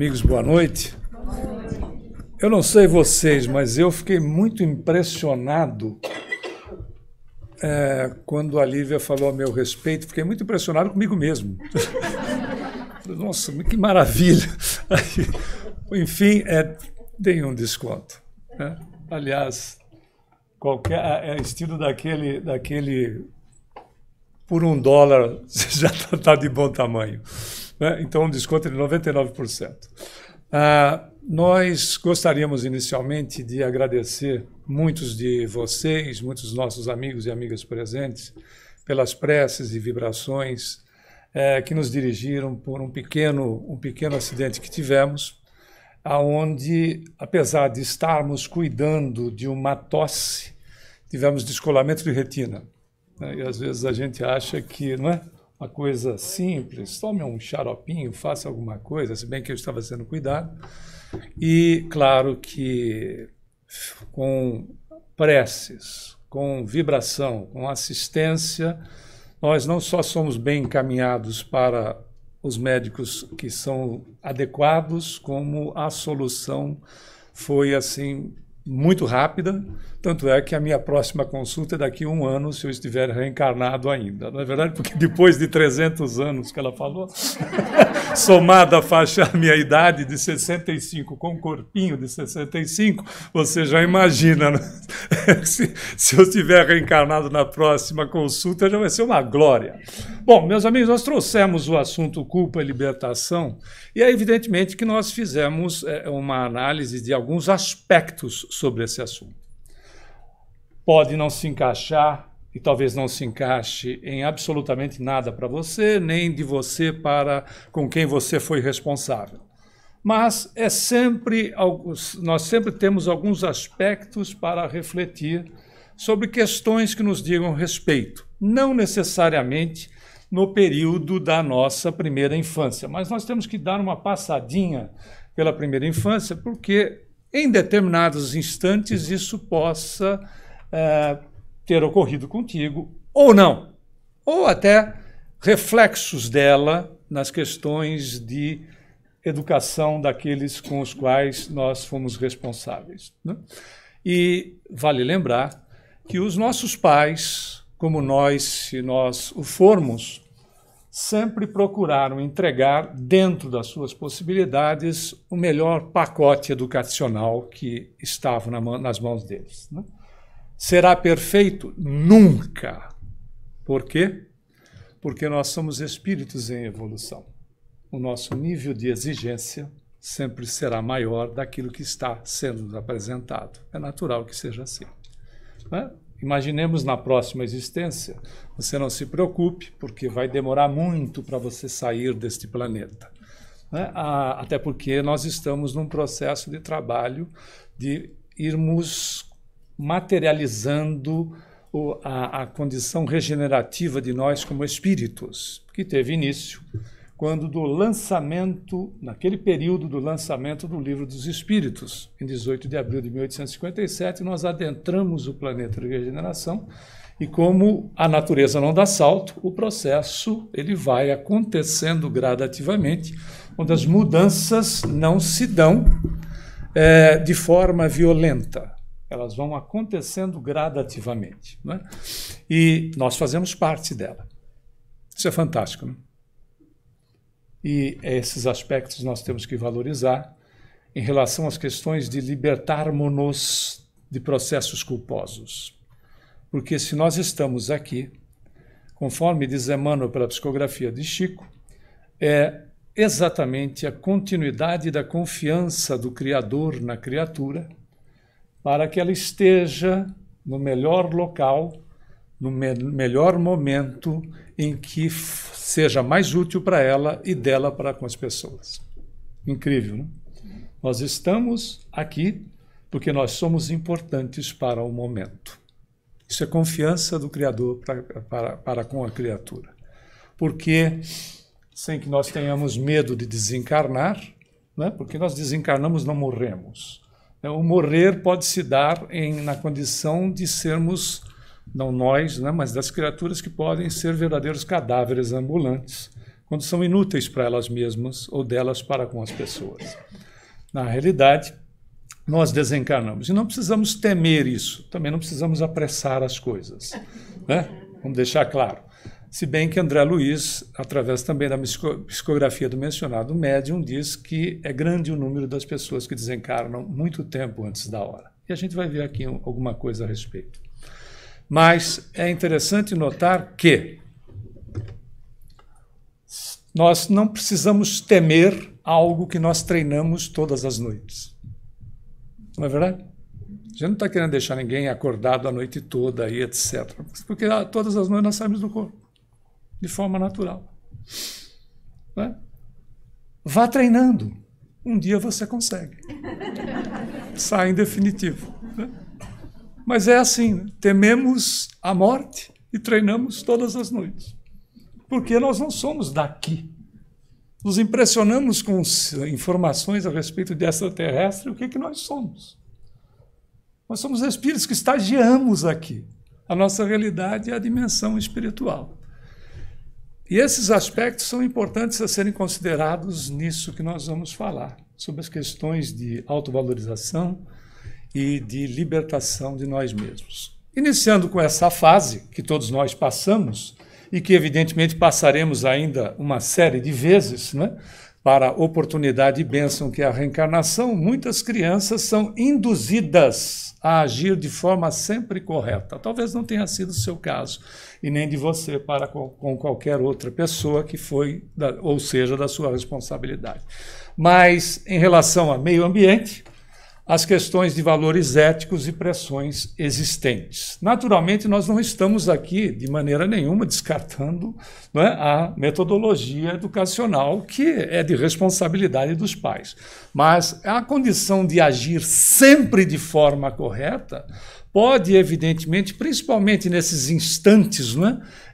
Amigos, boa noite. Eu não sei vocês, mas eu fiquei muito impressionado é, quando a Lívia falou a meu respeito. Fiquei muito impressionado comigo mesmo. Nossa, que maravilha! Enfim, é, tem um desconto. Né? Aliás, qualquer é, é estilo daquele, daquele por um dólar já está tá de bom tamanho. Né? Então, um desconto de 99%. Ah, nós gostaríamos inicialmente de agradecer muitos de vocês, muitos nossos amigos e amigas presentes, pelas preces e vibrações eh, que nos dirigiram por um pequeno, um pequeno acidente que tivemos, aonde, apesar de estarmos cuidando de uma tosse, tivemos descolamento de retina. Né? E às vezes a gente acha que, não é? uma coisa simples, tome um xaropinho, faça alguma coisa, se bem que eu estava sendo cuidado. E claro que com preces, com vibração, com assistência, nós não só somos bem encaminhados para os médicos que são adequados, como a solução foi assim muito rápida, tanto é que a minha próxima consulta é daqui a um ano, se eu estiver reencarnado ainda. Não é verdade, porque uhum. depois de 300 anos que ela falou, somada a faixa da minha idade de 65, com um corpinho de 65, você já imagina. Né? se, se eu estiver reencarnado na próxima consulta, já vai ser uma glória. Bom, meus amigos, nós trouxemos o assunto culpa e libertação, e é evidentemente que nós fizemos é, uma análise de alguns aspectos sobre esse assunto pode não se encaixar e talvez não se encaixe em absolutamente nada para você, nem de você para com quem você foi responsável. Mas é sempre nós sempre temos alguns aspectos para refletir sobre questões que nos digam respeito, não necessariamente no período da nossa primeira infância, mas nós temos que dar uma passadinha pela primeira infância, porque em determinados instantes isso possa é, ter ocorrido contigo ou não, ou até reflexos dela nas questões de educação daqueles com os quais nós fomos responsáveis. Né? E vale lembrar que os nossos pais, como nós, se nós o formos, sempre procuraram entregar, dentro das suas possibilidades, o melhor pacote educacional que estava nas mãos deles. Né? Será perfeito? Nunca. Por quê? Porque nós somos espíritos em evolução. O nosso nível de exigência sempre será maior daquilo que está sendo apresentado. É natural que seja assim. Né? Imaginemos na próxima existência. Você não se preocupe, porque vai demorar muito para você sair deste planeta. Né? Ah, até porque nós estamos num processo de trabalho de irmos materializando o, a, a condição regenerativa de nós como espíritos, que teve início quando do lançamento, naquele período do lançamento do Livro dos Espíritos, em 18 de abril de 1857, nós adentramos o planeta de regeneração e como a natureza não dá salto, o processo ele vai acontecendo gradativamente, onde as mudanças não se dão é, de forma violenta. Elas vão acontecendo gradativamente. Né? E nós fazemos parte dela. Isso é fantástico. Né? E esses aspectos nós temos que valorizar em relação às questões de libertarmos-nos de processos culposos. Porque se nós estamos aqui, conforme diz Emmanuel pela psicografia de Chico, é exatamente a continuidade da confiança do Criador na criatura para que ela esteja no melhor local, no me melhor momento em que seja mais útil para ela e dela para com as pessoas. Incrível, não? Né? Nós estamos aqui porque nós somos importantes para o momento. Isso é confiança do Criador para, para, para com a criatura. Porque, sem que nós tenhamos medo de desencarnar, né? porque nós desencarnamos, não morremos. Então, o morrer pode se dar em, na condição de sermos, não nós, né, mas das criaturas que podem ser verdadeiros cadáveres ambulantes, quando são inúteis para elas mesmas ou delas para com as pessoas. Na realidade, nós desencarnamos. E não precisamos temer isso, também não precisamos apressar as coisas. Né? Vamos deixar claro. Se bem que André Luiz, através também da psicografia do mencionado médium, diz que é grande o número das pessoas que desencarnam muito tempo antes da hora. E a gente vai ver aqui alguma coisa a respeito. Mas é interessante notar que nós não precisamos temer algo que nós treinamos todas as noites. Não é verdade? A gente não está querendo deixar ninguém acordado a noite toda aí, etc. Porque ah, todas as noites nós saímos do corpo de forma natural. Né? Vá treinando. Um dia você consegue. Sai em definitivo. Né? Mas é assim: né? tememos a morte e treinamos todas as noites. Porque nós não somos daqui. Nos impressionamos com informações a respeito de extraterrestre, o que, é que nós somos. Nós somos espíritos que estagiamos aqui. A nossa realidade é a dimensão espiritual. E esses aspectos são importantes a serem considerados nisso que nós vamos falar, sobre as questões de autovalorização e de libertação de nós mesmos. Iniciando com essa fase que todos nós passamos e que evidentemente passaremos ainda uma série de vezes, né? para a oportunidade e bênção que é a reencarnação, muitas crianças são induzidas a agir de forma sempre correta. Talvez não tenha sido o seu caso, e nem de você para com, com qualquer outra pessoa que foi, da, ou seja, da sua responsabilidade. Mas em relação ao meio ambiente, as questões de valores éticos e pressões existentes. Naturalmente, nós não estamos aqui, de maneira nenhuma, descartando é, a metodologia educacional, que é de responsabilidade dos pais. Mas a condição de agir sempre de forma correta pode, evidentemente, principalmente nesses instantes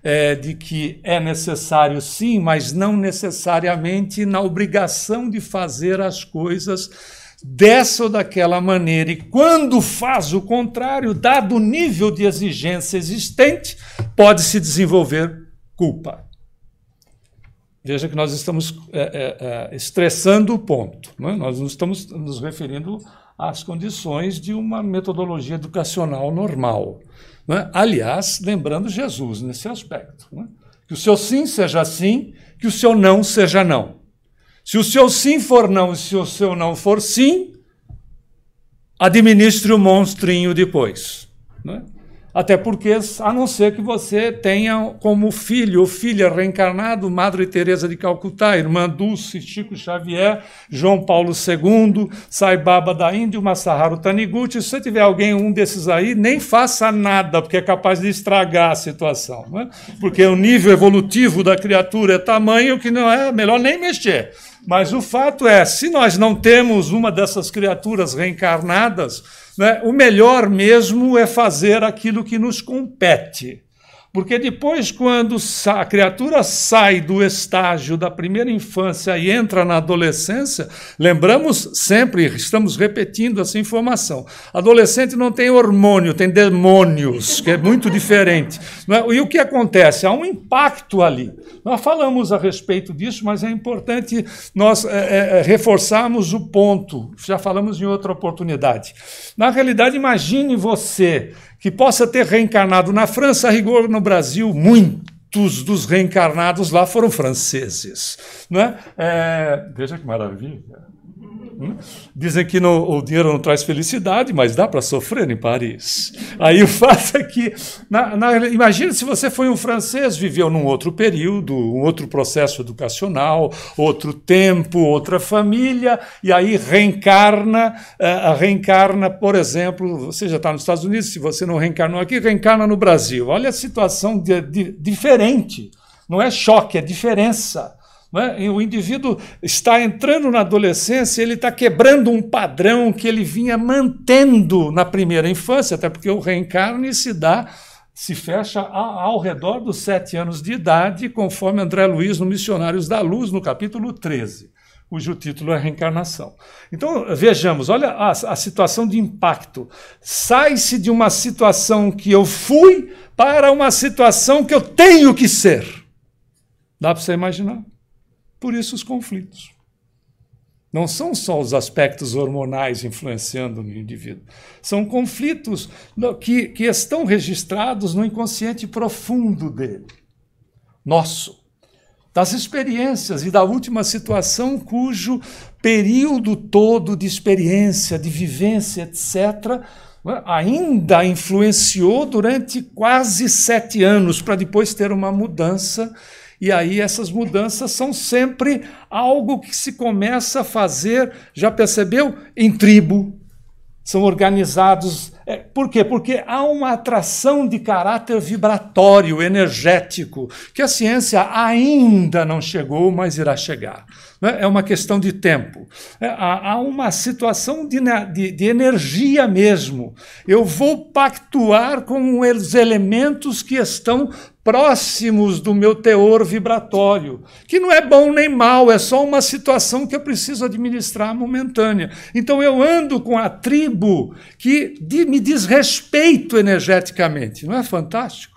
é, é, de que é necessário sim, mas não necessariamente na obrigação de fazer as coisas dessa ou daquela maneira, e quando faz o contrário, dado o nível de exigência existente, pode se desenvolver culpa. Veja que nós estamos é, é, é estressando o ponto, é? nós não estamos nos referindo às condições de uma metodologia educacional normal. É? Aliás, lembrando Jesus nesse aspecto: que o seu sim seja sim, que o seu não seja não. Se o seu sim for não, e se o seu não for sim, administre o monstrinho depois. Né? Até porque, a não ser que você tenha como filho ou filha reencarnado Madre Teresa de Calcutá, Irmã Dulce, Chico Xavier, João Paulo II, Sai Baba da Índia, Masaharu Taniguchi, se você tiver alguém, um desses aí, nem faça nada, porque é capaz de estragar a situação. Né? Porque o nível evolutivo da criatura é tamanho que não é melhor nem mexer. Mas o fato é, se nós não temos uma dessas criaturas reencarnadas, né, o melhor mesmo é fazer aquilo que nos compete. Porque depois, quando a criatura sai do estágio da primeira infância e entra na adolescência, lembramos sempre, estamos repetindo essa informação: adolescente não tem hormônio, tem demônios, que é muito diferente. É? E o que acontece? Há um impacto ali. Nós falamos a respeito disso, mas é importante nós é, é, é reforçarmos o ponto. Já falamos em outra oportunidade. Na realidade, imagine você que possa ter reencarnado na França, a rigor no Brasil, muitos dos reencarnados lá foram franceses. Né? É, veja que maravilha. Hum? Dizem que o dinheiro não traz felicidade, mas dá para sofrer em Paris. Aí o fato é que, na, na, imagina se você foi um francês, viveu num outro período, um outro processo educacional, outro tempo, outra família, e aí reencarna, uh, reencarna, por exemplo, você já está nos Estados Unidos, se você não reencarnou aqui, reencarna no Brasil. Olha a situação de, de, diferente. Não é choque, é diferença. Né? O indivíduo está entrando na adolescência, ele está quebrando um padrão que ele vinha mantendo na primeira infância, até porque o reencarne se dá, se fecha ao redor dos sete anos de idade, conforme André Luiz no Missionários da Luz, no capítulo 13, cujo título é Reencarnação. Então, vejamos, olha a, a situação de impacto. Sai-se de uma situação que eu fui para uma situação que eu tenho que ser. Dá para você imaginar? Por isso, os conflitos. Não são só os aspectos hormonais influenciando no indivíduo. São conflitos que, que estão registrados no inconsciente profundo dele, nosso das experiências e da última situação cujo período todo de experiência, de vivência, etc., né, ainda influenciou durante quase sete anos, para depois ter uma mudança e aí essas mudanças são sempre algo que se começa a fazer, já percebeu? Em tribo. São organizados. É, por quê? Porque há uma atração de caráter vibratório, energético, que a ciência ainda não chegou, mas irá chegar. Né? É uma questão de tempo. É, há uma situação de, de, de energia mesmo. Eu vou pactuar com os elementos que estão próximos do meu teor vibratório, que não é bom nem mal, é só uma situação que eu preciso administrar momentânea. Então eu ando com a tribo que me desrespeito energeticamente, não é fantástico?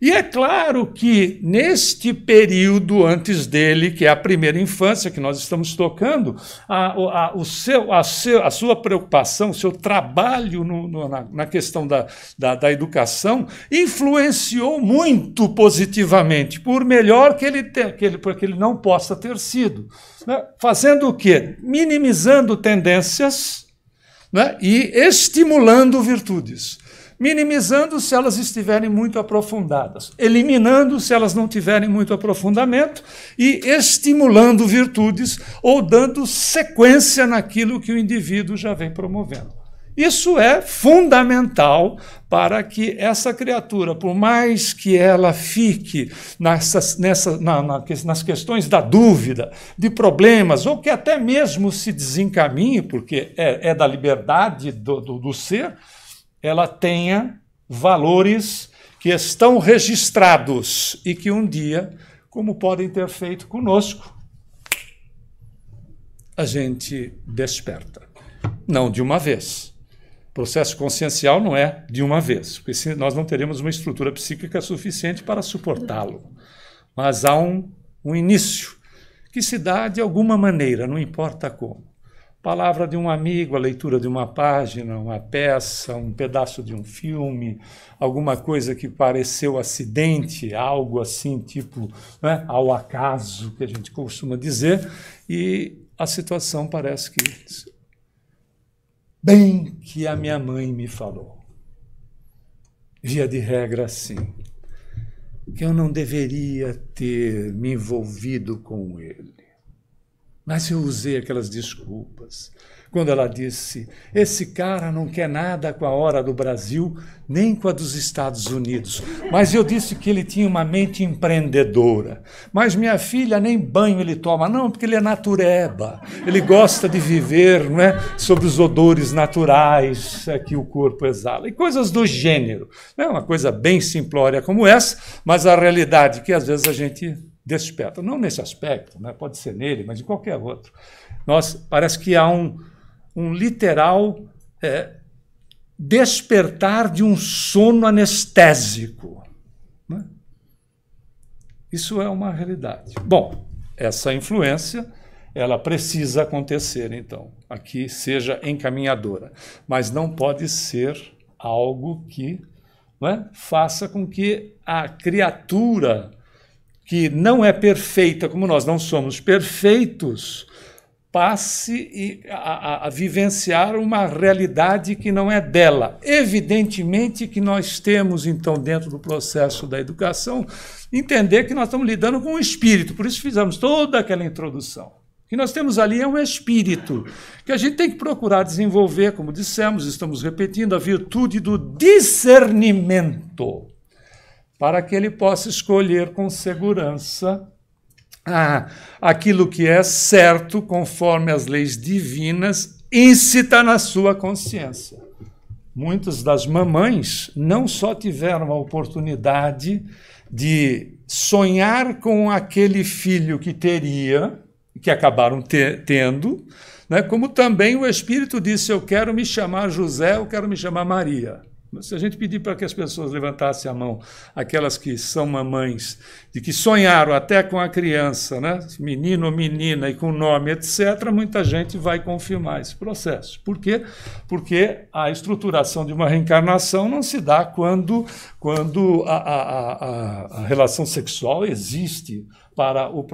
E é claro que neste período antes dele, que é a primeira infância que nós estamos tocando, a, a, o seu, a, seu, a sua preocupação, o seu trabalho no, no, na, na, questão da, da, da, educação influenciou muito positivamente, por melhor que ele, te, que ele, ele não possa ter sido. Né? Fazendo o quê? Minimizando tendências né? e estimulando virtudes minimizando se elas estiverem muito aprofundadas, eliminando se elas não tiverem muito aprofundamento e estimulando virtudes ou dando sequência naquilo que o indivíduo já vem promovendo. Isso é fundamental para que essa criatura, por mais que ela fique nessas, nessa, na, na, nas questões da dúvida, de problemas, ou que até mesmo se desencaminhe, porque é, é da liberdade do, do, do ser, ela tenha valores que estão registrados e que um dia, como podem ter feito conosco, a gente desperta. Não de uma vez. O processo consciencial não é de uma vez, porque nós não teremos uma estrutura psíquica suficiente para suportá-lo. Mas há um, um início que se dá de alguma maneira, não importa como palavra de um amigo, a leitura de uma página, uma peça, um pedaço de um filme, alguma coisa que pareceu acidente, algo assim, tipo né, ao acaso, que a gente costuma dizer, e a situação parece que. Bem que a minha mãe me falou. Via de regra, sim. Que eu não deveria ter me envolvido com ele mas eu usei aquelas desculpas. Quando ela disse: Esse cara não quer nada com a hora do Brasil, nem com a dos Estados Unidos. Mas eu disse que ele tinha uma mente empreendedora. Mas minha filha, nem banho ele toma, não, porque ele é natureba. Ele gosta de viver não é, sobre os odores naturais é, que o corpo exala. E coisas do gênero. Não é uma coisa bem simplória como essa, mas a realidade é que às vezes a gente desse Não nesse aspecto, né? pode ser nele, mas em qualquer outro. Nós, parece que há um, um literal é, despertar de um sono anestésico. Né? Isso é uma realidade. Bom, essa influência ela precisa acontecer, então, aqui seja encaminhadora, mas não pode ser algo que é? faça com que a criatura que não é perfeita, como nós não somos perfeitos, passe a, a, a, vivenciar uma realidade que não é dela. Evidentemente que nós temos, então, dentro do processo da educação, entender que nós estamos lidando com o espírito, por isso fizemos toda aquela introdução. O que nós temos ali é um espírito que a gente tem que procurar desenvolver, como dissemos, estamos repetindo, a virtude do discernimento para que ele possa escolher com segurança ah, aquilo que é certo conforme as leis divinas incita na sua consciência. Muitas das mamães não só tiveram a oportunidade de sonhar com aquele filho que teria, que acabaram te tendo, né? como também o Espírito disse: Eu quero me chamar José, eu quero me chamar Maria. Se a gente pedir para que as pessoas levantassem a mão, aquelas que são mamães, de que sonharam até com a criança, né? menino ou menina, e com nome, etc., muita gente vai confirmar esse processo. Por quê? Porque a estruturação de uma reencarnação não se dá quando, quando a, a, a, a relação sexual existe para o,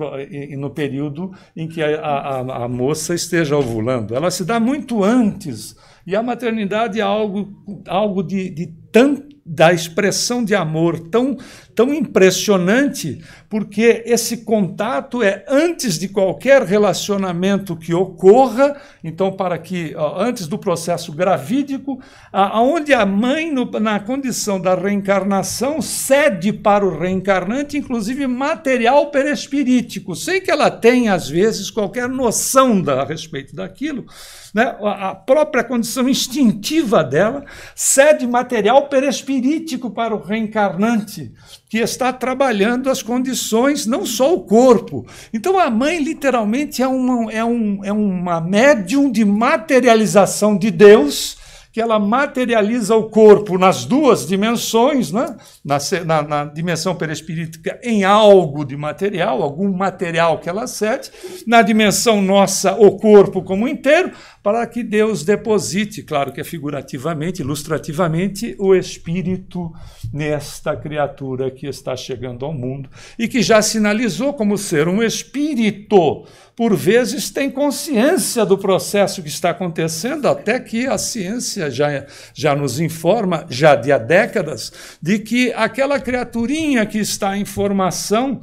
no período em que a moça esteja ovulando. Ela se dá muito antes e a maternidade é algo, algo de, de tanto da expressão de amor tão, tão impressionante, porque esse contato é antes de qualquer relacionamento que ocorra, então, para que, antes do processo gravídico, aonde a mãe, no, na condição da reencarnação, cede para o reencarnante, inclusive material perespirítico, sem que ela tenha, às vezes, qualquer noção da, a respeito daquilo né? a própria condição instintiva dela cede material perespirítico para o reencarnante, que está trabalhando as condições, não só o corpo. Então a mãe literalmente é uma, é um, é uma médium de materialização de Deus que ela materializa o corpo nas duas dimensões, né? na, na, na dimensão perespírita em algo de material, algum material que ela cede, na dimensão nossa, o corpo como inteiro, para que Deus deposite, claro que é figurativamente, ilustrativamente, o espírito nesta criatura que está chegando ao mundo e que já sinalizou como ser um espírito. Por vezes tem consciência do processo que está acontecendo, até que a ciência ciência já, já nos informa, já de há décadas, de que aquela criaturinha que está em formação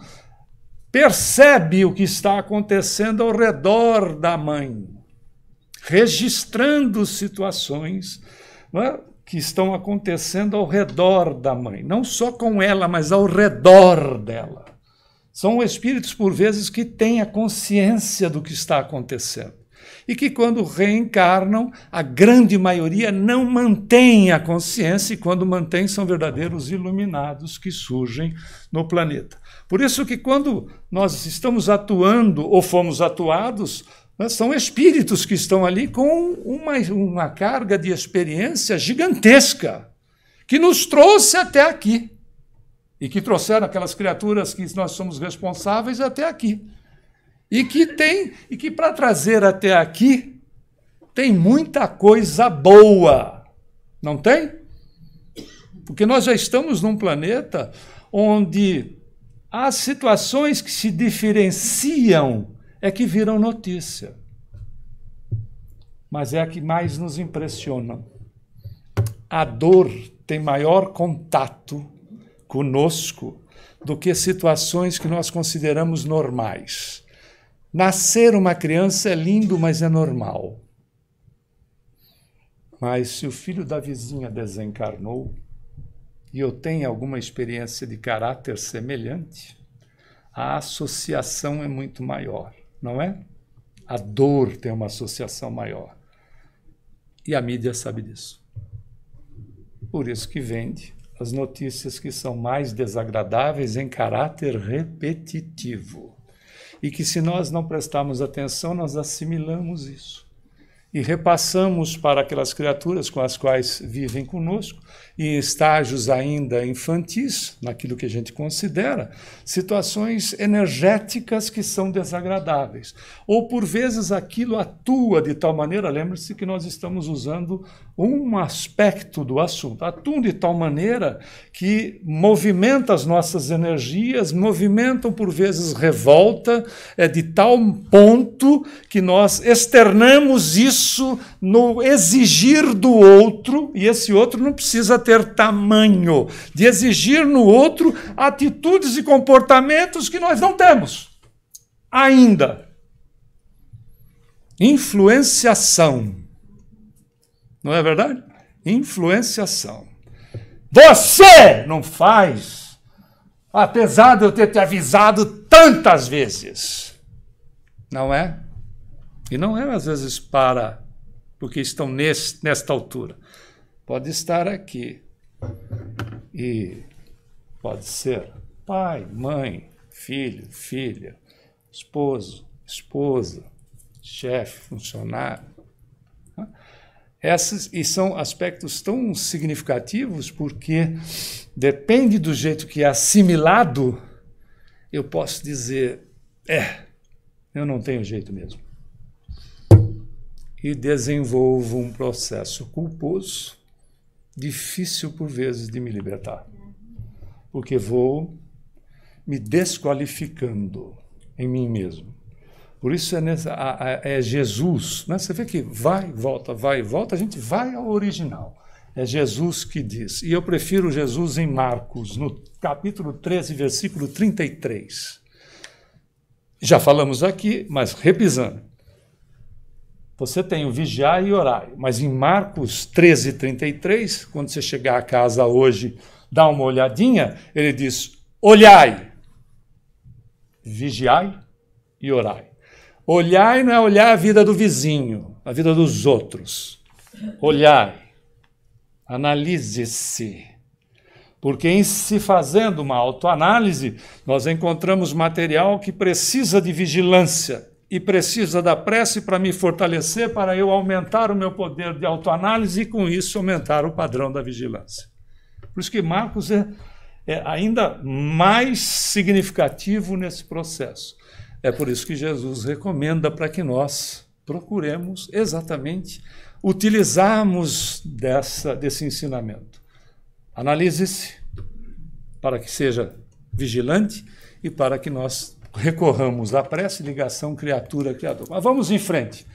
percebe o que está acontecendo ao redor da mãe, registrando situações é? que estão acontecendo ao redor da mãe, não só com ela, mas ao redor dela. São espíritos, por vezes, que têm a consciência do que está acontecendo e que, quando reencarnam, a grande maioria não mantém a consciência e, quando mantém, são verdadeiros iluminados que surgem no planeta. Por isso que, quando nós estamos atuando ou fomos atuados, né, são espíritos que estão ali com uma, uma carga de experiência gigantesca que nos trouxe até aqui e que trouxeram aquelas criaturas que nós somos responsáveis até aqui. E que tem, e que para trazer até aqui tem muita coisa boa. Não tem? Porque nós já estamos num planeta onde as situações que se diferenciam é que viram notícia. Mas é a que mais nos impressiona. A dor tem maior contato conosco do que situações que nós consideramos normais. Nascer uma criança é lindo, mas é normal. Mas se o filho da vizinha desencarnou e eu tenho alguma experiência de caráter semelhante, a associação é muito maior, não é? A dor tem uma associação maior. E a mídia sabe disso. Por isso que vende as notícias que são mais desagradáveis em caráter repetitivo e que se nós não prestarmos atenção, nós assimilamos isso e repassamos para aquelas criaturas com as quais vivem conosco, em estágios ainda infantis, naquilo que a gente considera, situações energéticas que são desagradáveis. Ou por vezes aquilo atua de tal maneira, lembre-se que nós estamos usando um aspecto do assunto, atua de tal maneira que movimenta as nossas energias, movimentam por vezes revolta, é de tal ponto que nós externamos isso isso no exigir do outro, e esse outro não precisa ter tamanho, de exigir no outro atitudes e comportamentos que nós não temos ainda. Influenciação. Não é verdade? Influenciação. Você não faz, apesar de eu ter te avisado tantas vezes. Não é? E não é, às vezes, para porque estão nesse, nesta altura. Pode estar aqui. E pode ser pai, mãe, filho, filha, esposo, esposa, chefe, funcionário. Essas, e são aspectos tão significativos porque depende do jeito que é assimilado, eu posso dizer, é, eu não tenho jeito mesmo e desenvolvo um processo culposo, difícil por vezes de me libertar, porque vou me desqualificando em mim mesmo. Por isso é, nessa, é Jesus, né? você vê que vai, volta, vai, volta, a gente vai ao original. É Jesus que diz. E eu prefiro Jesus em Marcos, no capítulo 13, versículo 33. Já falamos aqui, mas repisando você tem o vigiar e orar. Mas em Marcos 13, 33, quando você chegar a casa hoje, dá uma olhadinha, ele diz: olhai, vigiai e orai. Olhai não é olhar a vida do vizinho, a vida dos outros. Olhai, analise-se. Porque em se fazendo uma autoanálise, nós encontramos material que precisa de vigilância e precisa da prece para me fortalecer, para eu aumentar o meu poder de autoanálise e, com isso, aumentar o padrão da vigilância. Por isso que Marcos é, é ainda mais significativo nesse processo. É por isso que Jesus recomenda para que nós procuremos exatamente utilizarmos dessa, desse ensinamento. Analise-se para que seja vigilante e para que nós recorramos à prece, ligação, criatura, criador. Mas vamos em frente.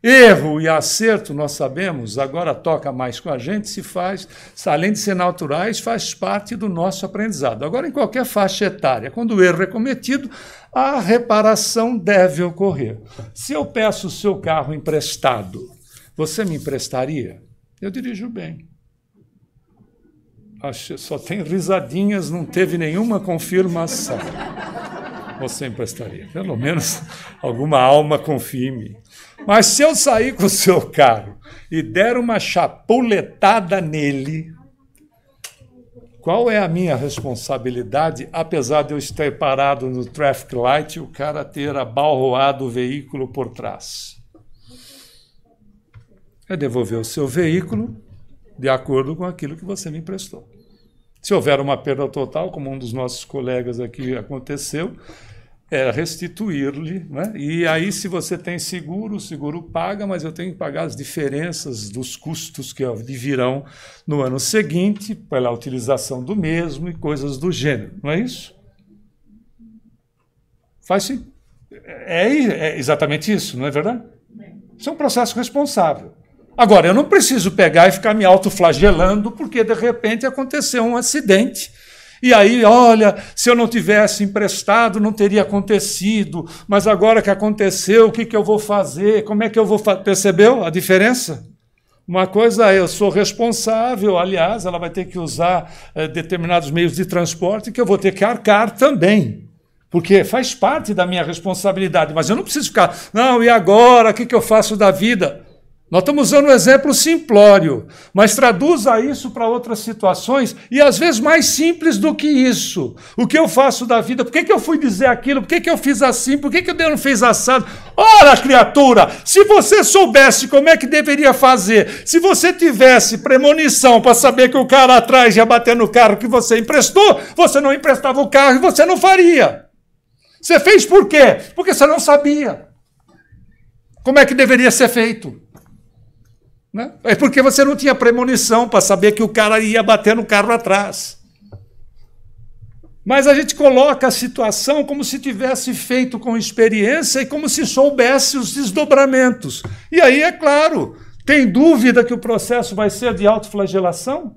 Erro e acerto, nós sabemos, agora toca mais com a gente, se faz, além de ser naturais, faz parte do nosso aprendizado. Agora, em qualquer faixa etária, quando o erro é cometido, a reparação deve ocorrer. Se eu peço o seu carro emprestado, você me emprestaria? Eu dirijo bem. Só tem risadinhas, não teve nenhuma confirmação você emprestaria. Pelo menos alguma alma confirme. Mas se eu sair com o seu carro e der uma chapuletada nele, qual é a minha responsabilidade, apesar de eu estar parado no traffic light e o cara ter abalroado o veículo por trás? É devolver o seu veículo de acordo com aquilo que você me emprestou. Se houver uma perda total, como um dos nossos colegas aqui aconteceu, era restituir-lhe. Né? E aí, se você tem seguro, o seguro paga, mas eu tenho que pagar as diferenças dos custos que virão no ano seguinte pela utilização do mesmo e coisas do gênero. Não é isso? Faz sim. É, é, é exatamente isso, não é verdade? Isso é um processo responsável. Agora, eu não preciso pegar e ficar me autoflagelando porque de repente aconteceu um acidente e aí, olha, se eu não tivesse emprestado, não teria acontecido, mas agora que aconteceu, o que, que eu vou fazer? Como é que eu vou fazer? Percebeu a diferença? Uma coisa é, eu sou responsável, aliás, ela vai ter que usar eh, determinados meios de transporte que eu vou ter que arcar também. Porque faz parte da minha responsabilidade, mas eu não preciso ficar, não, e agora? O que, que eu faço da vida? Nós estamos usando um exemplo simplório, mas traduza isso para outras situações e às vezes mais simples do que isso. O que eu faço da vida? Por que, que eu fui dizer aquilo? Por que, que eu fiz assim? Por que, que Deus não fez assado? Ora, criatura, se você soubesse como é que deveria fazer, se você tivesse premonição para saber que o cara atrás ia bater no carro que você emprestou, você não emprestava o carro e você não faria. Você fez por quê? Porque você não sabia como é que deveria ser feito. Né? É porque você não tinha premonição para saber que o cara ia bater no carro atrás. Mas a gente coloca a situação como se tivesse feito com experiência e como se soubesse os desdobramentos. E aí, é claro, tem dúvida que o processo vai ser de autoflagelação?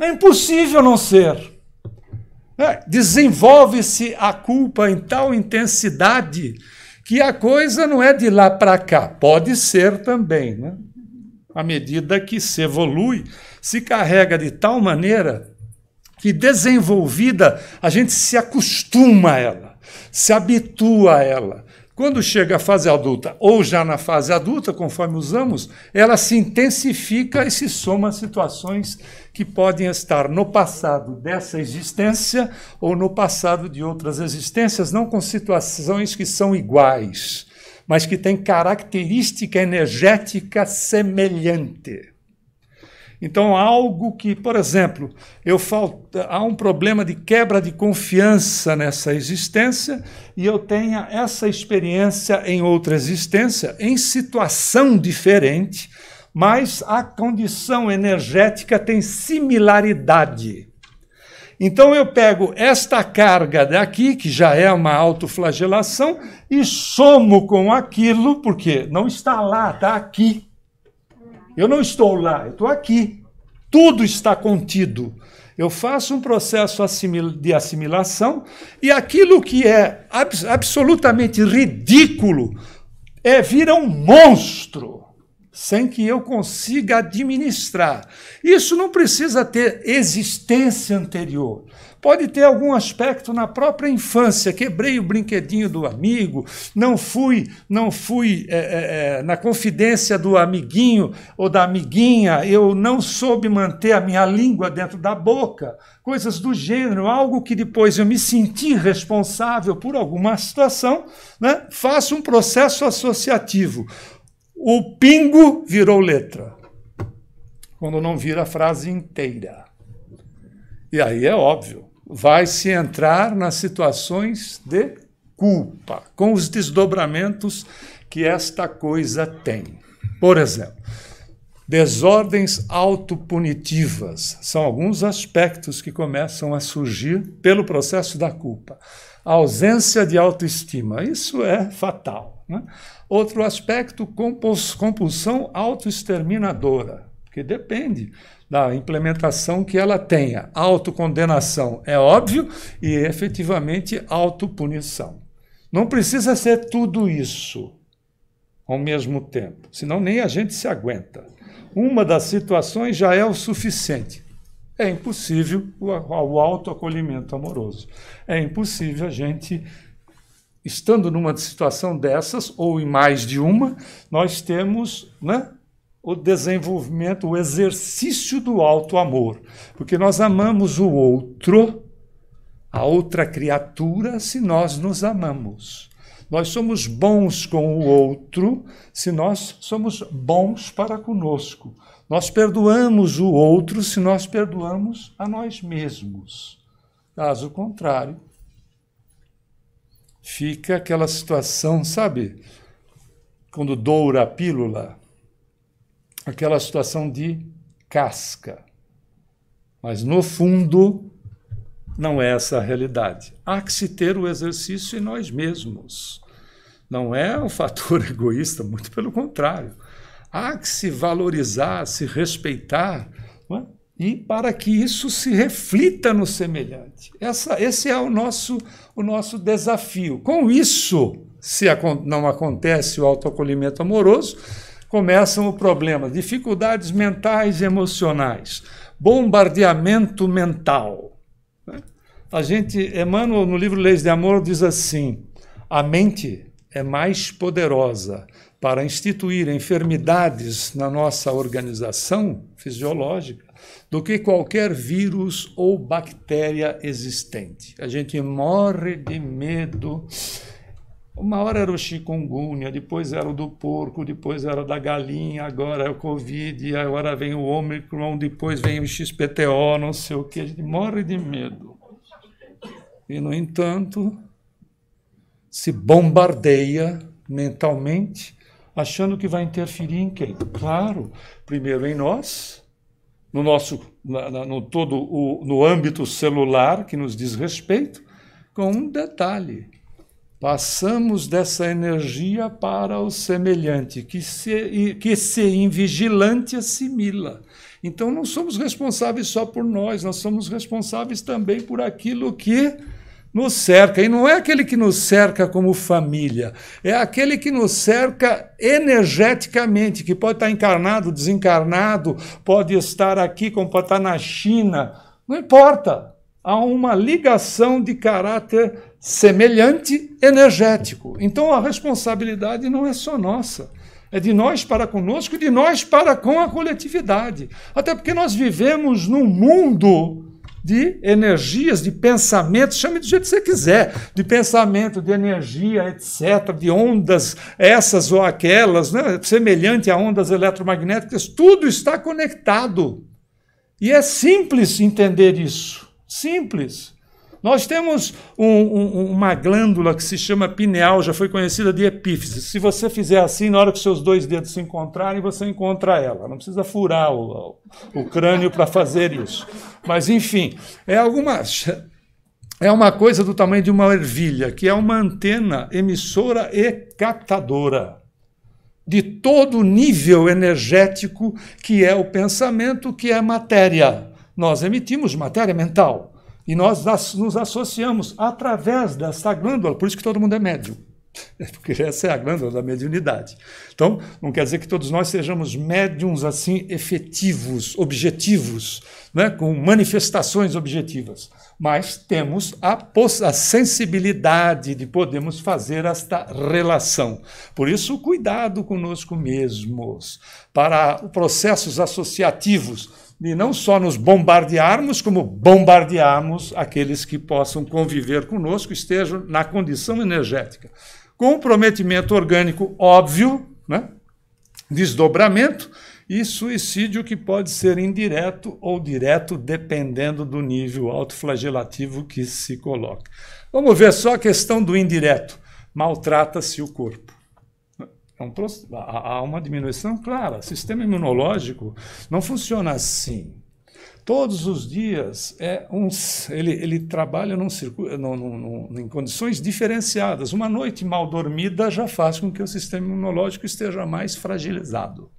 É impossível não ser. É, desenvolve-se a culpa em tal intensidade que a coisa não é de lá para cá. Pode ser também, né? à medida que se evolui, se carrega de tal maneira que, desenvolvida, a gente se acostuma a ela, se habitua a ela. Quando chega à fase adulta, ou já na fase adulta, conforme usamos, ela se intensifica e se soma a situações que podem estar no passado dessa existência ou no passado de outras existências, não com situações que são iguais mas que tem característica energética semelhante. Então, algo que, por exemplo, eu falta, há um problema de quebra de confiança nessa existência e eu tenha essa experiência em outra existência, em situação diferente, mas a condição energética tem similaridade. Então eu pego esta carga daqui, que já é uma autoflagelação, e somo com aquilo, porque não está lá, está aqui. Eu não estou lá, eu estou aqui. Tudo está contido. Eu faço um processo de assimilação e aquilo que é absolutamente ridículo é vira um monstro sem que eu consiga administrar. Isso não precisa ter existência anterior. Pode ter algum aspecto na própria infância. Quebrei o brinquedinho do amigo, não fui, não fui é, é, é, na confidência do amiguinho ou da amiguinha. Eu não soube manter a minha língua dentro da boca. Coisas do gênero, algo que depois eu me senti responsável por alguma situação. Né? Faço um processo associativo o pingo virou letra. Quando não vira a frase inteira. E aí é óbvio, vai se entrar nas situações de culpa, com os desdobramentos que esta coisa tem. Por exemplo, desordens autopunitivas são alguns aspectos que começam a surgir pelo processo da culpa. A ausência de autoestima, isso é fatal. Né? Outro aspecto, compulsão autoexterminadora, que depende da implementação que ela tenha. Autocondenação é óbvio e efetivamente autopunição. Não precisa ser tudo isso ao mesmo tempo, senão nem a gente se aguenta. Uma das situações já é o suficiente. É impossível o autoacolhimento amoroso. É impossível a gente estando numa situação dessas, ou em mais de uma, nós temos né, o desenvolvimento, o exercício do alto amor. Porque nós amamos o outro, a outra criatura, se nós nos amamos. Nós somos bons com o outro se nós somos bons para conosco. Nós perdoamos o outro se nós perdoamos a nós mesmos. Caso contrário, fica aquela situação, sabe? Quando doura a pílula, aquela situação de casca. Mas no fundo, não é essa a realidade. Há que se ter o exercício em nós mesmos. Não é um fator egoísta, muito pelo contrário. Há que se valorizar, se respeitar, é? e para que isso se reflita no semelhante. Essa, esse é o nosso o nosso desafio. Com isso, se não acontece o autoacolhimento amoroso, começam o problema, dificuldades mentais e emocionais, bombardeamento mental. A gente, Emmanuel, no livro Leis de Amor, diz assim: a mente é mais poderosa para instituir enfermidades na nossa organização fisiológica do que qualquer vírus ou bactéria existente. A gente morre de medo. Uma hora era o chikungunya, depois era o do porco, depois era da galinha, agora é o Covid, agora vem o Omicron, depois vem o XPTO, não sei o que. A gente morre de medo. E, no entanto, se bombardeia mentalmente, achando que vai interferir em quem? Claro, primeiro em nós, no nosso, na, na, no todo o, no âmbito celular que nos diz respeito, com um detalhe. Passamos dessa energia para o semelhante, que se, que se invigilante assimila. Então não somos responsáveis só por nós, nós somos responsáveis também por aquilo que nos cerca. E não é aquele que nos cerca como família, é aquele que nos cerca energeticamente, que pode estar encarnado, desencarnado, pode estar aqui, como pode estar na China, não importa. Há uma ligação de caráter semelhante energético. Então a responsabilidade não é só nossa. É de nós para conosco, de nós para com a coletividade. Até porque nós vivemos num mundo de energias, de pensamentos, chame do jeito que você quiser, de pensamento, de energia, etc., de ondas, essas ou aquelas, né? semelhante a ondas eletromagnéticas, tudo está conectado. E é simples entender isso. Simples. Nós temos um, um, uma glândula que se chama pineal, já foi conhecida de epífise. Se você fizer assim, na hora que seus dois dedos se encontrarem, você encontra ela. Não precisa furar o, o crânio para fazer isso. Mas, enfim, é alguma. É uma coisa do tamanho de uma ervilha, que é uma antena emissora e captadora de todo o nível energético que é o pensamento, que é matéria. Nós emitimos matéria mental. E nós nos associamos através dessa glândula, por isso que todo mundo é médium. É porque essa é a glândula da mediunidade. Então, não quer dizer que todos nós sejamos médiums assim efetivos, objetivos, né? com manifestações objetivas, mas temos a, a sensibilidade de podermos fazer esta relação. Por isso, cuidado conosco mesmos. Para processos associativos, de não só nos bombardearmos, como bombardearmos aqueles que possam conviver conosco, estejam na condição energética. Comprometimento orgânico óbvio, né? desdobramento e suicídio que pode ser indireto ou direto, dependendo do nível autoflagelativo que se coloca. Vamos ver só a questão do indireto. Maltrata-se o corpo. É um, há uma diminuição clara. O sistema imunológico não funciona assim. Todos os dias é um, ele, ele trabalha num, em condições diferenciadas. Uma noite mal dormida já faz com que o sistema imunológico esteja mais fragilizado.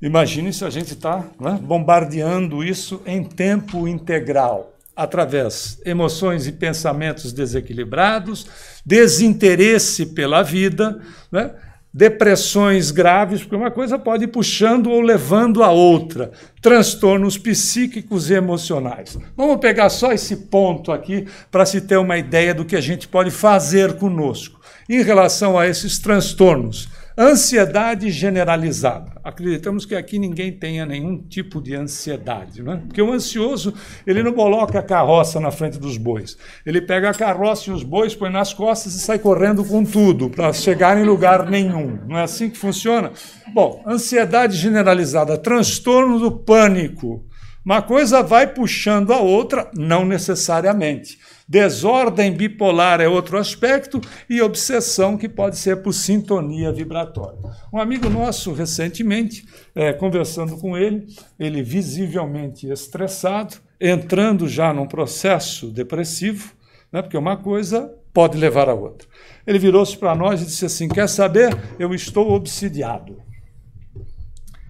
Imagine se a gente está né, bombardeando isso em tempo integral através emoções e pensamentos desequilibrados, desinteresse pela vida, né? depressões graves, porque uma coisa pode ir puxando ou levando a outra, transtornos psíquicos e emocionais. Vamos pegar só esse ponto aqui para se ter uma ideia do que a gente pode fazer conosco em relação a esses transtornos. Ansiedade generalizada. Acreditamos que aqui ninguém tenha nenhum tipo de ansiedade, né? Porque o ansioso, ele não coloca a carroça na frente dos bois. Ele pega a carroça e os bois, põe nas costas e sai correndo com tudo para chegar em lugar nenhum. Não é assim que funciona? Bom, ansiedade generalizada, transtorno do pânico. Uma coisa vai puxando a outra, não necessariamente. Desordem bipolar é outro aspecto e obsessão que pode ser por sintonia vibratória. Um amigo nosso, recentemente, é, conversando com ele, ele visivelmente estressado, entrando já num processo depressivo, né, porque uma coisa pode levar a outra. Ele virou-se para nós e disse assim: Quer saber? Eu estou obsidiado.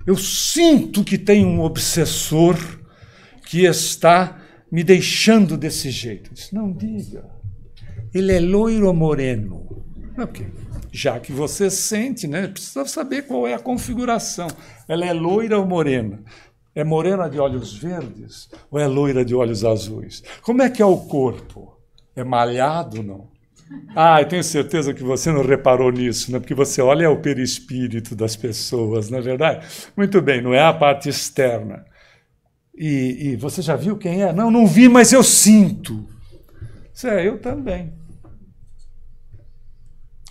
Eu sinto que tem um obsessor que está me deixando desse jeito. Disse, não diga. Ele é loiro ou moreno? É okay. Já que você sente, né? Precisa saber qual é a configuração. Ela é loira ou morena? É morena de olhos verdes ou é loira de olhos azuis? Como é que é o corpo? É malhado ou não? Ah, eu tenho certeza que você não reparou nisso, né? Porque você olha o perispírito das pessoas, não é verdade? Muito bem, não é a parte externa. E, e, você já viu quem é? Não, não vi, mas eu sinto. Você é, eu também.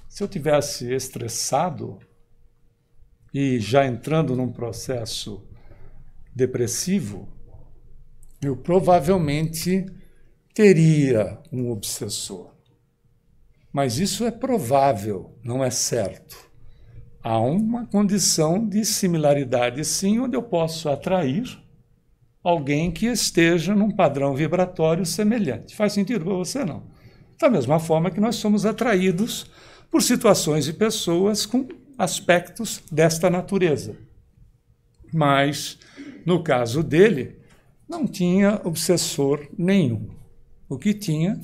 Se eu tivesse estressado e já entrando num processo depressivo, eu provavelmente teria um obsessor. Mas isso é provável, não é certo. Há uma condição de similaridade, sim, onde eu posso atrair alguém que esteja num padrão vibratório semelhante. Faz sentido para você? Não. Da mesma forma que nós somos atraídos por situações e pessoas com aspectos desta natureza. Mas, no caso dele, não tinha obsessor nenhum. O que tinha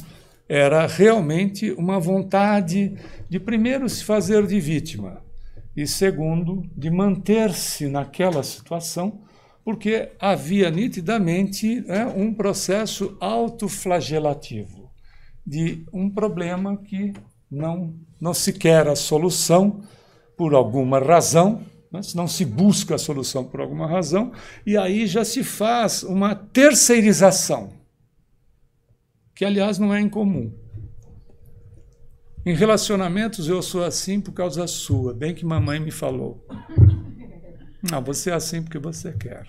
era realmente uma vontade de, primeiro, se fazer de vítima e, segundo, de manter-se naquela situação porque havia nitidamente né, um processo autoflagelativo de um problema que não, não se quer a solução por alguma razão, né, não se busca a solução por alguma razão, e aí já se faz uma terceirização, que aliás não é incomum. Em relacionamentos eu sou assim por causa sua, bem que mamãe me falou. Não, você é assim porque você quer.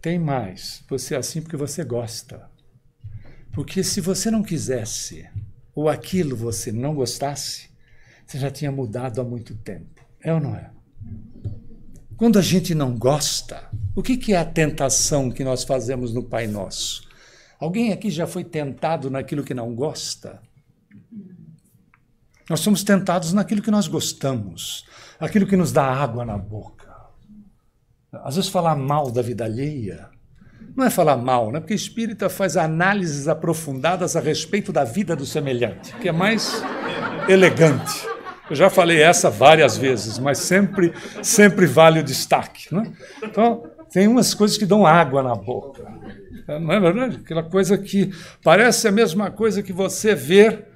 Tem mais, você é assim porque você gosta. Porque se você não quisesse, ou aquilo você não gostasse, você já tinha mudado há muito tempo. É ou não é? Quando a gente não gosta, o que é a tentação que nós fazemos no Pai Nosso? Alguém aqui já foi tentado naquilo que não gosta? Nós somos tentados naquilo que nós gostamos, aquilo que nos dá água na boca. Às vezes, falar mal da vida alheia não é falar mal, né? porque espírita faz análises aprofundadas a respeito da vida do semelhante, que é mais elegante. Eu já falei essa várias vezes, mas sempre, sempre vale o destaque. Né? Então, tem umas coisas que dão água na boca. Não é verdade? Aquela coisa que parece a mesma coisa que você ver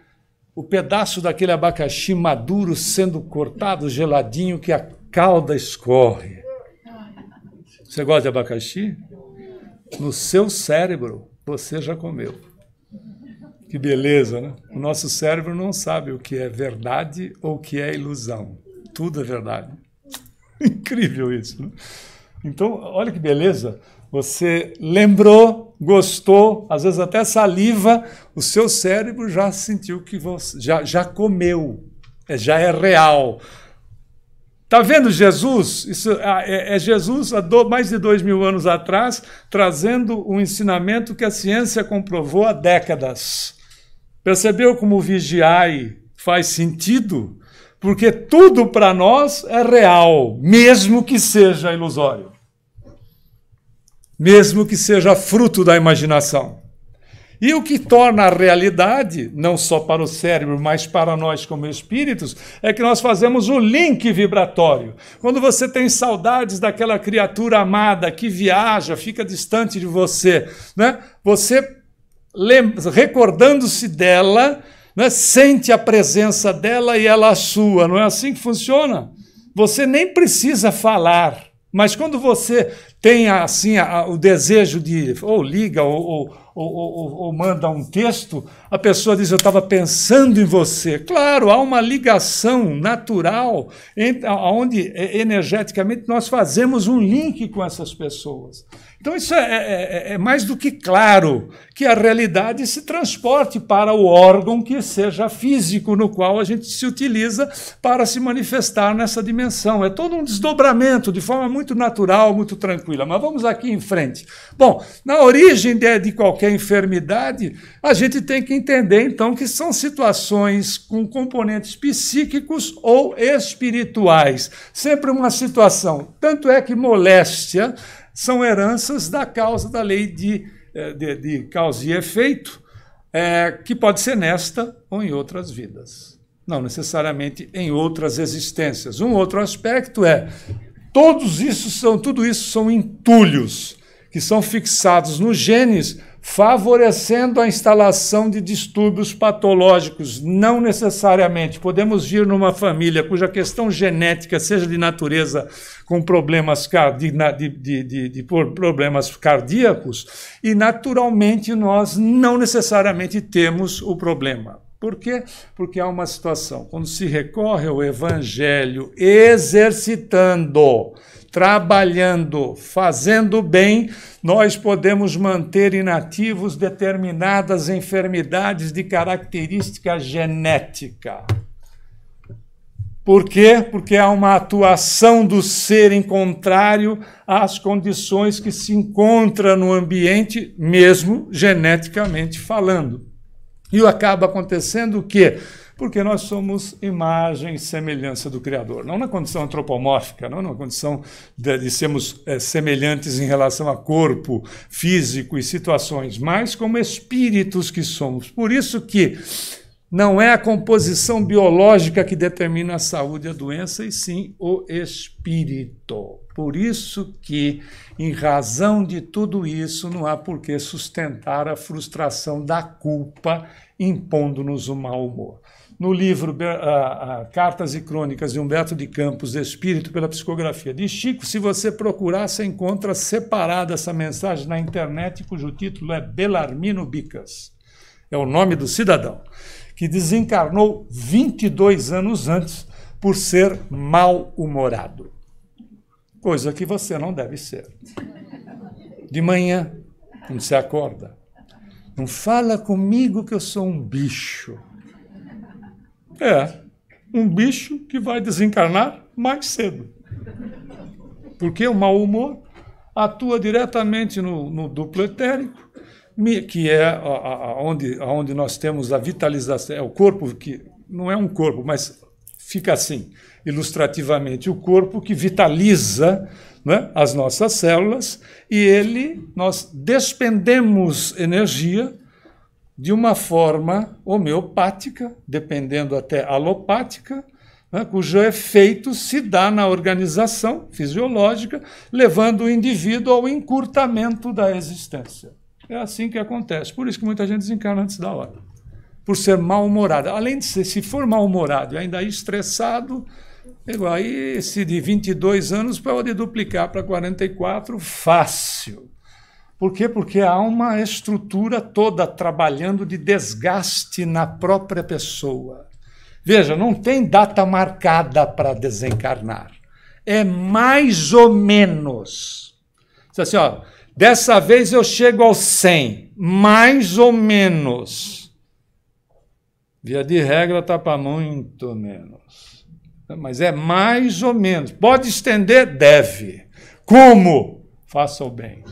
o pedaço daquele abacaxi maduro sendo cortado, geladinho, que a calda escorre. Você gosta de abacaxi? No seu cérebro você já comeu. Que beleza, né? O nosso cérebro não sabe o que é verdade ou o que é ilusão. Tudo é verdade. Incrível isso. Né? Então, olha que beleza. Você lembrou gostou, às vezes até saliva, o seu cérebro já sentiu que você já, já comeu, é, já é real. Está vendo Jesus? Isso ah, é, é Jesus há do, mais de dois mil anos atrás trazendo um ensinamento que a ciência comprovou há décadas. Percebeu como vigiar faz sentido? Porque tudo para nós é real, mesmo que seja ilusório mesmo que seja fruto da imaginação. E o que torna a realidade, não só para o cérebro, mas para nós como espíritos, é que nós fazemos o link vibratório. Quando você tem saudades daquela criatura amada que viaja, fica distante de você, né? você, recordando-se dela, né? sente a presença dela e ela a sua. Não é assim que funciona? Você nem precisa falar. Mas quando você tem assim a, o desejo de ou liga ou, ou, ou, ou, manda um texto, a pessoa diz: Eu estava pensando em você. Claro, há uma ligação natural onde energeticamente nós fazemos um link com essas pessoas. Então, isso é é, é, é, é mais do que claro que a realidade se transporte para o órgão que seja físico, no qual a gente se utiliza para se manifestar nessa dimensão. É todo um desdobramento de forma muito natural, muito tranquila. Mas vamos aqui em frente. Bom, na origem de, de qualquer enfermidade, a gente tem que entender, então, que são situações com componentes psíquicos ou espirituais. Sempre uma situação. Tanto é que moléstia são heranças da causa da lei de, eh, de, de causa e efeito, é, que pode ser nesta ou em outras vidas. Não necessariamente em outras existências. Um outro aspecto é todos isso são, tudo isso são entulhos que são fixados nos genes favorecendo a instalação de distúrbios patológicos, não necessariamente. Podemos vir numa família cuja questão genética seja de natureza com problemas, de, de, de, de problemas cardíacos e, naturalmente, nós não necessariamente temos o problema. Por quê? Porque há uma situação. Quando se recorre ao evangelho exercitando, trabalhando, fazendo bem, nós podemos manter inativos determinadas enfermidades de característica genética. Por quê? Porque há uma atuação do ser em contrário às condições que se encontra no ambiente, mesmo geneticamente falando. E acaba acontecendo é o quê? Porque nós somos imagem e semelhança do Criador. Não na condição antropomórfica, não na condição de, de sermos é, semelhantes em relação a corpo, físico e situações, mas como espíritos que somos. Por isso que não é a composição biológica que determina a saúde e a doença, e sim o espírito. Por isso que, em razão de tudo isso, não há por que sustentar a frustração da culpa impondo-nos o mau humor no livro Cartas e Crônicas de Humberto de Campos, Espírito pela Psicografia de Chico. Se você procurar, você encontra separada essa mensagem na internet, cujo título é Belarmino Bicas. É o nome do cidadão, que desencarnou 22 anos antes por ser mal-humorado. Coisa que você não deve ser. De manhã, quando você acorda, não fala comigo que eu sou um bicho. É um bicho que vai desencarnar mais cedo. Porque o mau humor atua diretamente no, no duplo etérico, que é a, a, onde, a onde nós temos a vitalização. É o corpo que não é um corpo, mas fica assim, ilustrativamente, o corpo que vitaliza né, as nossas células e ele nós despendemos energia de uma forma homeopática, dependendo até alopática, né, cujo efeito se dá na organização fisiológica, levando o indivíduo ao encurtamento da existência. É assim que acontece. Por isso que muita gente desencarna antes da hora. Por ser mal-humorado. Além de ser, se for mal-humorado e ainda estressado, aí esse de 22 anos pode duplicar para 44 fácil. Por quê? Porque há uma estrutura toda trabalhando de desgaste na própria pessoa. Veja, não tem data marcada para desencarnar. É mais ou menos. Diz assim, ó, dessa vez eu chego aos 100, mais ou menos. Via de regra está para muito menos. Mas é mais ou menos. Pode estender? Deve. Como? Faça o bem.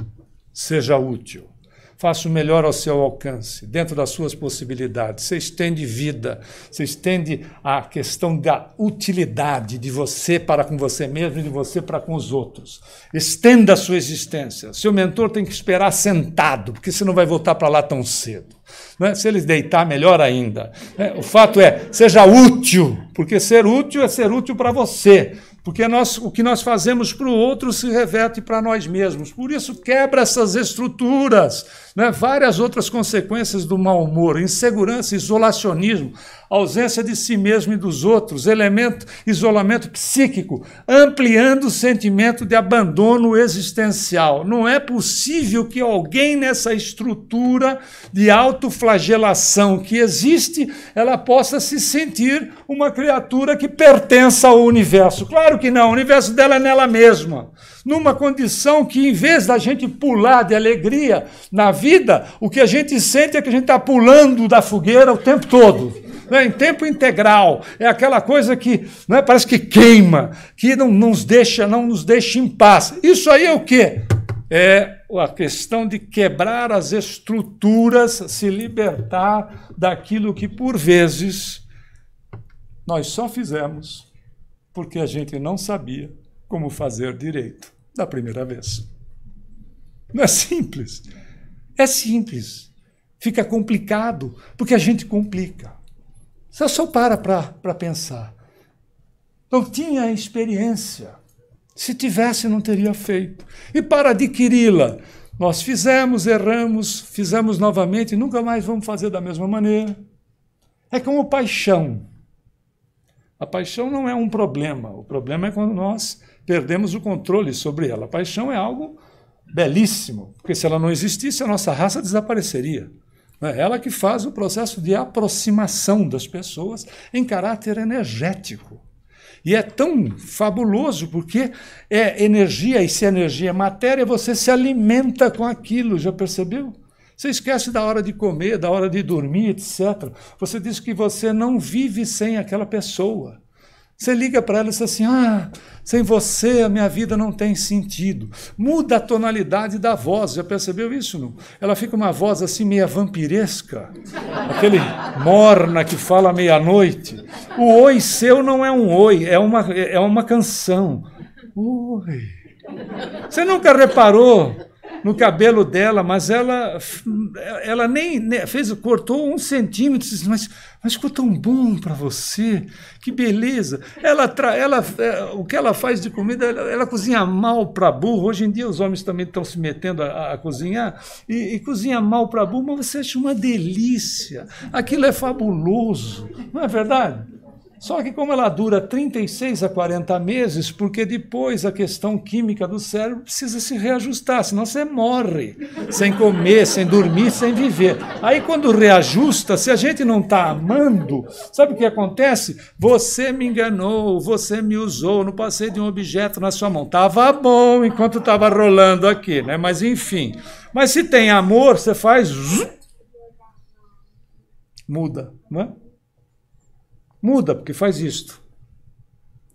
Seja útil. Faça o melhor ao seu alcance, dentro das suas possibilidades. Você estende vida, você estende a questão da utilidade de você para com você mesmo e de você para com os outros. Estenda a sua existência. Seu mentor tem que esperar sentado, porque você não vai voltar para lá tão cedo. Né? Se ele deitar, melhor ainda. Né? O fato é, seja útil, porque ser útil é ser útil para você. Porque nós, o que nós fazemos para o outro se reverte para nós mesmos. Por isso, quebra essas estruturas. Né? Várias outras consequências do mau humor: insegurança, isolacionismo, ausência de si mesmo e dos outros, elemento isolamento psíquico, ampliando o sentimento de abandono existencial. Não é possível que alguém nessa estrutura de autoflagelação que existe, ela possa se sentir uma criatura que pertença ao universo. Claro que não, o universo dela é nela mesma numa condição que, em vez da gente pular de alegria na vida, o que a gente sente é que a gente está pulando da fogueira o tempo todo. Né? Em tempo integral. É aquela coisa que né, parece que queima, que não, nos deixa, não nos deixa em paz. Isso aí é o quê? É a questão de quebrar as estruturas, se libertar daquilo que, por vezes, nós só fizemos porque a gente não sabia como fazer direito da primeira vez. Não é simples. É simples. Fica complicado porque a gente complica. Você só para para pensar. Não tinha experiência. Se tivesse, não teria feito. E para adquiri-la, nós fizemos, erramos, fizemos novamente, nunca mais vamos fazer da mesma maneira. É como paixão. A paixão não é um problema. O problema é quando nós perdemos o controle sobre ela. A paixão é algo belíssimo, porque se ela não existisse, a nossa raça desapareceria. É ela que faz o processo de aproximação das pessoas em caráter energético. E é tão fabuloso porque é energia, e se energia é matéria, você se alimenta com aquilo, já percebeu? Você esquece da hora de comer, da hora de dormir, etc. Você diz que você não vive sem aquela pessoa. Você liga para ela e diz assim: ah, sem você a minha vida não tem sentido. Muda a tonalidade da voz, já percebeu isso? Não? Ela fica uma voz assim meia vampiresca, aquele morna que fala meia-noite. O oi seu não é um oi, é uma, é uma canção. Oi. Você nunca reparou no cabelo dela, mas ela, ela nem, nem né, fez, cortou um centímetro, disse, mas, mas ficou tão bom para você, que beleza. Ela, tra, ela, é, o que ela faz de comida, ela, ela cozinha mal para burro. Hoje em dia os homens também estão se metendo a, a cozinhar e, e cozinha mal para burro, mas você acha uma delícia. Aquilo é fabuloso, não é verdade? Só que como ela dura 36 a 40 meses, porque depois a questão química do cérebro precisa se reajustar, senão você morre sem comer, sem dormir, sem viver. Aí quando reajusta, se a gente não está amando, sabe o que acontece? Você me enganou, você me usou, não passei de um objeto na sua mão. Tava bom enquanto estava rolando aqui, né? Mas enfim. Mas se tem amor, você faz muda, não é? Muda, porque faz isto.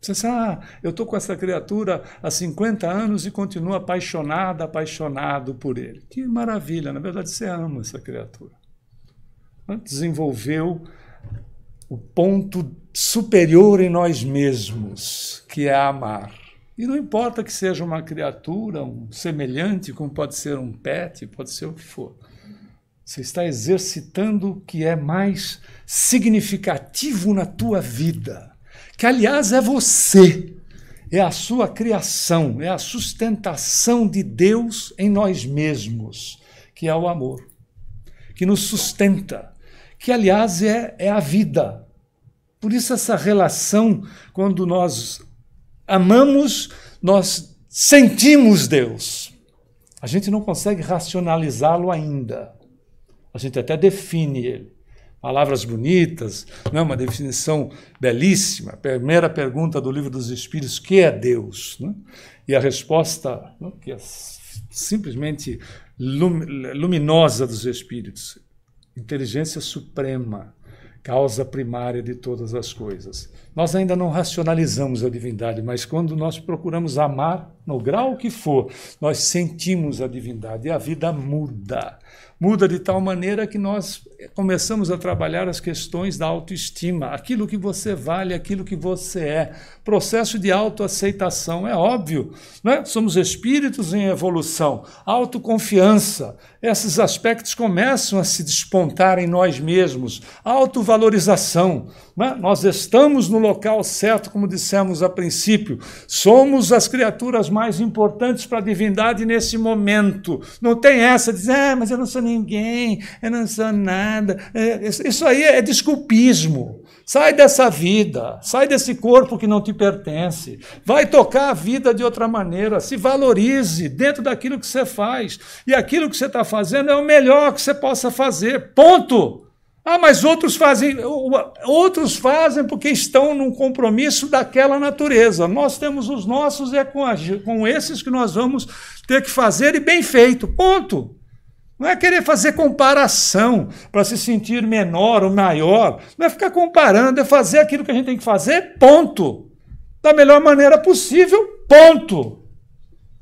Você diz, ah, eu estou com essa criatura há 50 anos e continuo apaixonada, apaixonado por ele. Que maravilha, na verdade você ama essa criatura. Né? Desenvolveu o ponto superior em nós mesmos, que é amar. E não importa que seja uma criatura, um semelhante, como pode ser um pet, pode ser o que for. Você está exercitando o que é mais significativo na tua vida, que aliás é você, é a sua criação, é a sustentação de Deus em nós mesmos, que é o amor, que nos sustenta, que aliás é, é a vida. Por isso, essa relação, quando nós amamos, nós sentimos Deus. A gente não consegue racionalizá-lo ainda. A gente até define ele. Palavras bonitas, não, é uma definição belíssima. A primeira pergunta do Livro dos Espíritos: que é Deus? Né? E a resposta, né, que é simplesmente luminosa dos Espíritos: inteligência suprema, causa primária de todas as coisas. Nós ainda não racionalizamos a divindade, mas quando nós procuramos amar, no grau que for, nós sentimos a divindade e a vida muda muda de tal maneira que nós começamos a trabalhar as questões da autoestima, aquilo que você vale, aquilo que você é. Processo de autoaceitação, é óbvio. Não é? Somos espíritos em evolução. Autoconfiança, esses aspectos começam a se despontar em nós mesmos. Autovalorização, é? nós estamos no local certo, como dissemos a princípio. Somos as criaturas mais importantes para a divindade nesse momento. Não tem essa de dizer, ah, mas eu não sou ninguém, eu não sou nada. É, isso aí é desculpismo. Sai dessa vida, sai desse corpo que não te pertence. Vai tocar a vida de outra maneira. Se valorize dentro daquilo que você faz. E aquilo que você está fazendo é o melhor que você possa fazer. Ponto! Ah, mas outros fazem, outros fazem porque estão num compromisso daquela natureza. Nós temos os nossos e é com, a, com esses que nós vamos ter que fazer e bem feito. Ponto. Não é querer fazer comparação para se sentir menor ou maior. Não é ficar comparando, é fazer aquilo que a gente tem que fazer, ponto. Da melhor maneira possível, ponto.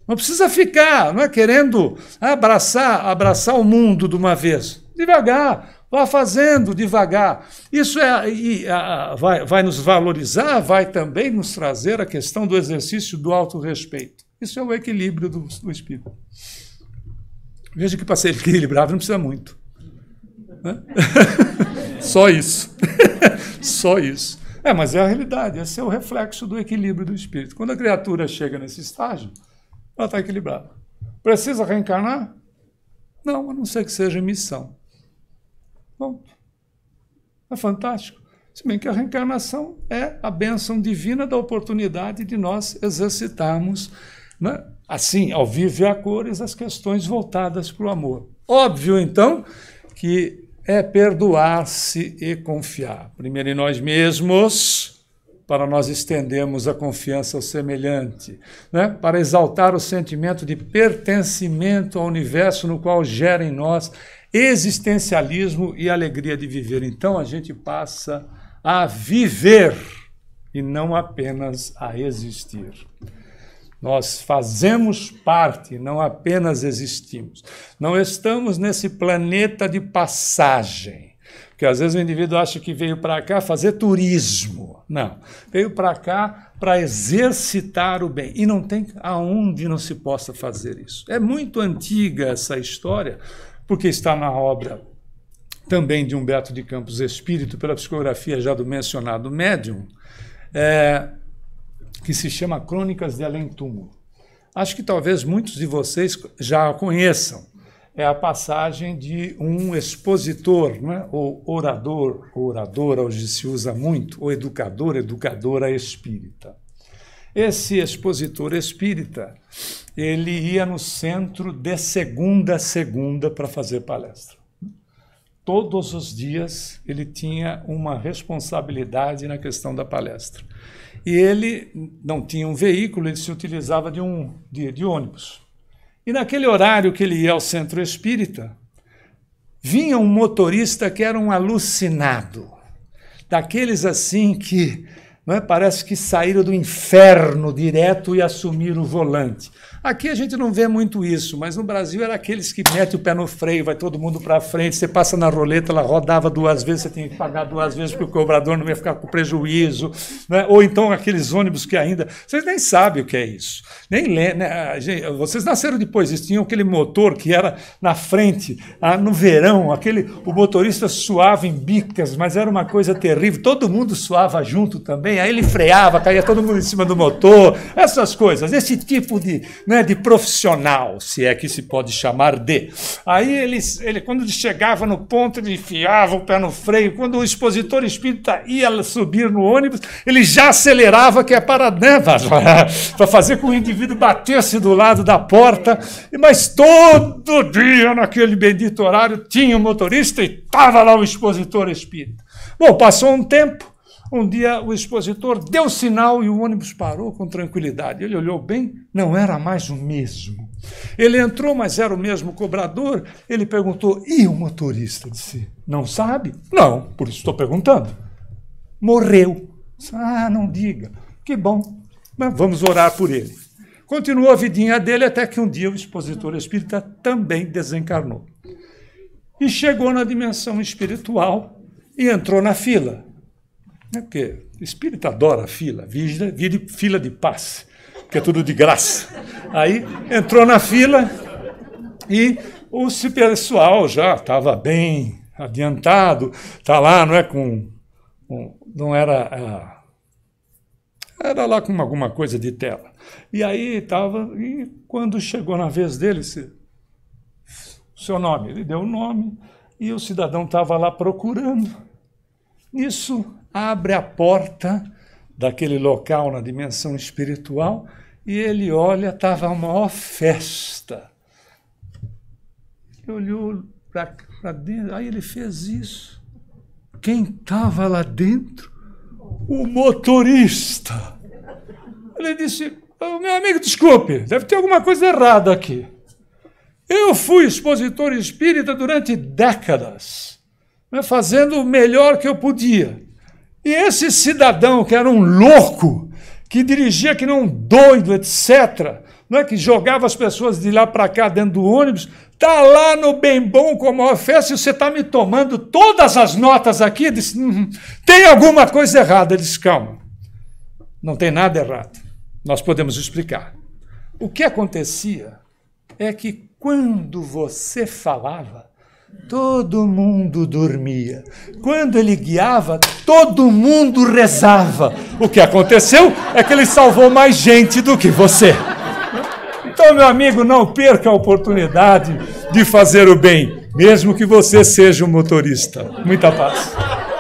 Não precisa ficar, não é querendo abraçar, abraçar o mundo de uma vez. Devagar, vá fazendo devagar. Isso é, e, a, vai, vai nos valorizar, vai também nos trazer a questão do exercício do autorrespeito. Isso é o equilíbrio do, do espírito. Veja que para ser equilibrado não precisa muito. Né? Só isso. Só isso. É, mas é a realidade, esse é o reflexo do equilíbrio do espírito. Quando a criatura chega nesse estágio, ela está equilibrada. Precisa reencarnar? Não, a não ser que seja missão. Ponto. É fantástico. Se bem que a reencarnação é a bênção divina da oportunidade de nós exercitarmos né, assim, ao vivo e a cores, as questões voltadas para o amor. Óbvio, então, que é perdoar-se e confiar. Primeiro em nós mesmos, para nós estendermos a confiança ao semelhante, né? para exaltar o sentimento de pertencimento ao universo no qual gera em nós existencialismo e alegria de viver. Então a gente passa a viver e não apenas a existir. Nós fazemos parte, não apenas existimos. Não estamos nesse planeta de passagem. Porque às vezes o indivíduo acha que veio para cá fazer turismo. Não. Veio para cá para exercitar o bem. E não tem aonde não se possa fazer isso. É muito antiga essa história, porque está na obra também de Humberto de Campos Espírito, pela psicografia já do mencionado médium. É, que se chama Crônicas de Além Túmulo. Acho que talvez muitos de vocês já a conheçam. É a passagem de um expositor, né? ou orador, oradora, hoje se usa muito, ou educador, educadora espírita. Esse expositor espírita, ele ia no centro de segunda a segunda para fazer palestra. Todos os dias ele tinha uma responsabilidade na questão da palestra. E ele não tinha um veículo, ele se utilizava de um de, de ônibus. E naquele horário que ele ia ao centro espírita, vinha um motorista que era um alucinado, daqueles assim que não é? Parece que saíram do inferno direto e assumiram o volante. Aqui a gente não vê muito isso, mas no Brasil era aqueles que metem o pé no freio, vai todo mundo para frente, você passa na roleta, ela rodava duas vezes, você tem que pagar duas vezes porque o cobrador não ia ficar com prejuízo. Né? Ou então aqueles ônibus que ainda. Vocês nem sabem o que é isso. Nem lê, né? Vocês nasceram depois disso. Tinham aquele motor que era na frente, no verão, aquele o motorista suava em bicas, mas era uma coisa terrível. Todo mundo suava junto também também, aí ele freava, caía todo mundo em cima do motor, essas coisas, esse tipo de, né, de profissional, se é que se pode chamar de. Aí ele, ele, quando ele chegava no ponto, ele enfiava o pé no freio, quando o expositor espírita ia subir no ônibus, ele já acelerava, que é para, né, para fazer com que o indivíduo batesse do lado da porta, mas todo dia, naquele bendito horário, tinha o um motorista e estava lá o expositor espírita. Bom, passou um tempo, um dia o expositor deu sinal e o ônibus parou com tranquilidade. Ele olhou bem, não era mais o mesmo. Ele entrou, mas era o mesmo cobrador. Ele perguntou: e o motorista? Disse: não sabe? Não, por isso estou perguntando. Morreu. Ah, não diga. Que bom. Mas vamos orar por ele. Continuou a vidinha dele até que um dia o expositor espírita também desencarnou. E chegou na dimensão espiritual e entrou na fila. Né? Porque espírita adora fila, vira, fila de paz, que é tudo de graça. Aí entrou na fila e o pessoal já estava bem adiantado, tá lá, não é com, com não era ah, era lá com alguma coisa de tela. E aí estava e quando chegou na vez dele, se, seu nome, ele deu o nome e o cidadão estava lá procurando. Isso abre a porta daquele local na dimensão espiritual e ele olha, estava a maior festa. Ele olhou para dentro, aí ele fez isso. Quem estava lá dentro? O motorista. Ele disse: oh, Meu amigo, desculpe, deve ter alguma coisa errada aqui. Eu fui expositor espírita durante décadas fazendo o melhor que eu podia. E esse cidadão que era um louco, que dirigia que não um doido, etc., é né, que jogava as pessoas de lá para cá dentro do ônibus, tá lá no bem bom com a maior festa e você está me tomando todas as notas aqui. Disse, hum, hum, tem alguma coisa errada. Ele disse, calma, não tem nada errado. Nós podemos explicar. O que acontecia é que quando você falava, Todo mundo dormia. Quando ele guiava, todo mundo rezava. O que aconteceu é que ele salvou mais gente do que você. Então, meu amigo, não perca a oportunidade de fazer o bem, mesmo que você seja um motorista. Muita paz.